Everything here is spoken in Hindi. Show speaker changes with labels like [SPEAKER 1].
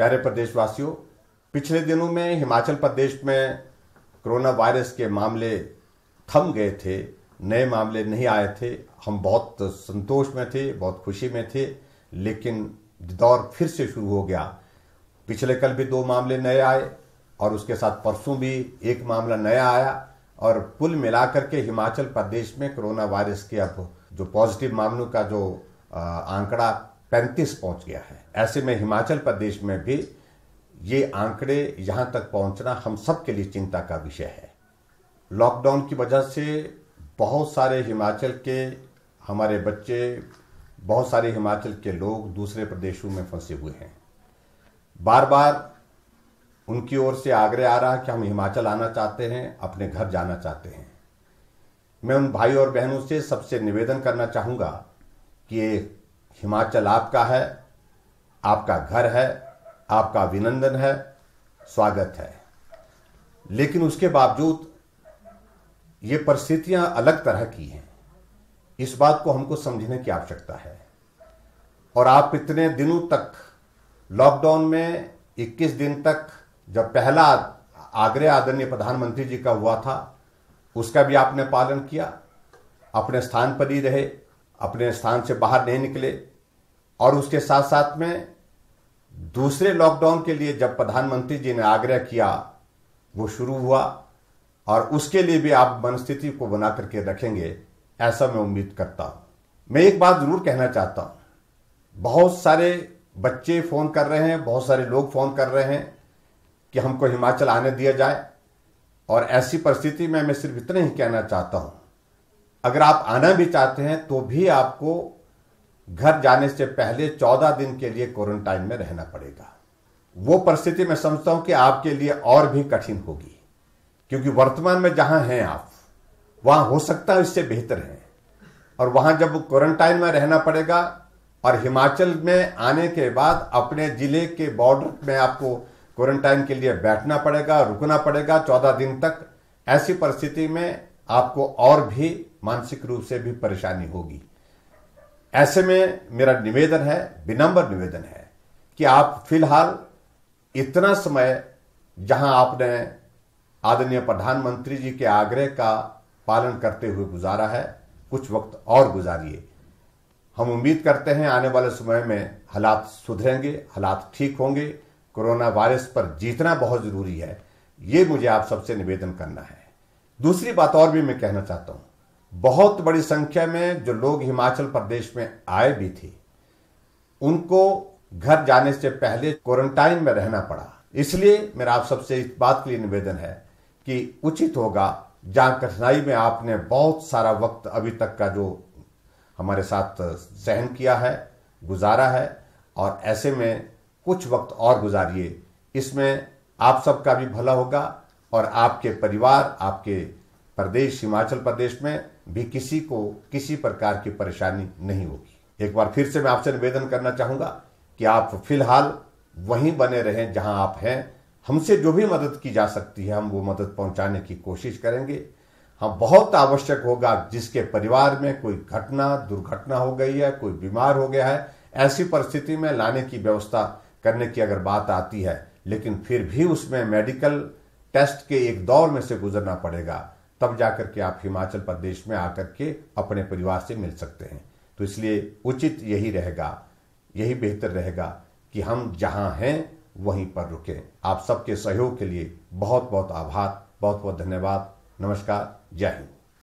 [SPEAKER 1] प्यारे प्रदेशवासियों पिछले दिनों में हिमाचल प्रदेश में कोरोना वायरस के मामले थम गए थे नए मामले नहीं आए थे हम बहुत संतोष में थे बहुत खुशी में थे लेकिन दौर फिर से शुरू हो गया पिछले कल भी दो मामले नए आए और उसके साथ परसों भी एक मामला नया आया और कुल मिलाकर के हिमाचल प्रदेश में कोरोना वायरस के अब जो पॉजिटिव मामलों का जो आंकड़ा पैंतीस पहुंच गया है ऐसे में हिमाचल प्रदेश में भी ये आंकड़े यहाँ तक पहुँचना हम सब के लिए चिंता का विषय है लॉकडाउन की वजह से बहुत सारे हिमाचल के हमारे बच्चे बहुत सारे हिमाचल के लोग दूसरे प्रदेशों में फंसे हुए हैं बार बार उनकी ओर से आग्रह आ रहा है कि हम हिमाचल आना चाहते हैं अपने घर जाना चाहते हैं मैं उन भाई और बहनों से सबसे निवेदन करना चाहूँगा कि हिमाचल आपका है आपका घर है आपका अभिनंदन है स्वागत है लेकिन उसके बावजूद ये परिस्थितियां अलग तरह की हैं इस बात को हमको समझने की आवश्यकता है और आप इतने दिनों तक लॉकडाउन में 21 दिन तक जब पहला आग्रह आदरणीय प्रधानमंत्री जी का हुआ था उसका भी आपने पालन किया अपने स्थान पर ही रहे अपने स्थान से बाहर नहीं निकले और उसके साथ साथ में दूसरे लॉकडाउन के लिए जब प्रधानमंत्री जी ने आग्रह किया वो शुरू हुआ और उसके लिए भी आप मनस्थिति को बना करके रखेंगे ऐसा मैं उम्मीद करता हूँ मैं एक बात जरूर कहना चाहता हूँ बहुत सारे बच्चे फ़ोन कर रहे हैं बहुत सारे लोग फ़ोन कर रहे हैं कि हमको हिमाचल आने दिया जाए और ऐसी परिस्थिति में मैं सिर्फ इतना ही कहना चाहता हूँ अगर आप आना भी चाहते हैं तो भी आपको घर जाने से पहले चौदह दिन के लिए क्वारंटाइन में रहना पड़ेगा वो परिस्थिति मैं समझता हूं कि आपके लिए और भी कठिन होगी क्योंकि वर्तमान में जहां हैं आप वहां हो सकता है इससे बेहतर है और वहां जब क्वारंटाइन में रहना पड़ेगा और हिमाचल में आने के बाद अपने जिले के बॉर्डर में आपको क्वारंटाइन के लिए बैठना पड़ेगा रुकना पड़ेगा चौदह दिन तक ऐसी परिस्थिति में आपको और भी मानसिक रूप से भी परेशानी होगी ऐसे में मेरा निवेदन है विनम्र निवेदन है कि आप फिलहाल इतना समय जहां आपने आदरणीय प्रधानमंत्री जी के आग्रह का पालन करते हुए गुजारा है कुछ वक्त और गुजारिए हम उम्मीद करते हैं आने वाले समय में हालात सुधरेंगे हालात ठीक होंगे कोरोना वायरस पर जीतना बहुत ज़रूरी है ये मुझे आप सबसे निवेदन करना है दूसरी बात और भी मैं कहना चाहता हूं बहुत बड़ी संख्या में जो लोग हिमाचल प्रदेश में आए भी थे उनको घर जाने से पहले क्वारंटाइन में रहना पड़ा इसलिए मेरा आप सबसे इस बात के लिए निवेदन है कि उचित होगा जहां कठिनाई में आपने बहुत सारा वक्त अभी तक का जो हमारे साथ सहन किया है गुजारा है और ऐसे में कुछ वक्त और गुजारिए इसमें आप सबका भी भला होगा और आपके परिवार आपके प्रदेश हिमाचल प्रदेश में भी किसी को किसी प्रकार की परेशानी नहीं होगी एक बार फिर से मैं आपसे निवेदन करना चाहूंगा कि आप फिलहाल वहीं बने रहें जहां आप हैं हमसे जो भी मदद की जा सकती है हम वो मदद पहुंचाने की कोशिश करेंगे हाँ बहुत आवश्यक होगा जिसके परिवार में कोई घटना दुर्घटना हो गई है कोई बीमार हो गया है ऐसी परिस्थिति में लाने की व्यवस्था करने की अगर बात आती है लेकिन फिर भी उसमें मेडिकल टेस्ट के एक दौर में से गुजरना पड़ेगा तब जाकर के आप हिमाचल प्रदेश में आकर के अपने परिवार से मिल सकते हैं तो इसलिए उचित यही रहेगा यही बेहतर रहेगा कि हम जहां हैं वहीं पर रुकें आप सबके सहयोग के लिए बहुत बहुत आभार बहुत बहुत धन्यवाद नमस्कार जय हिंद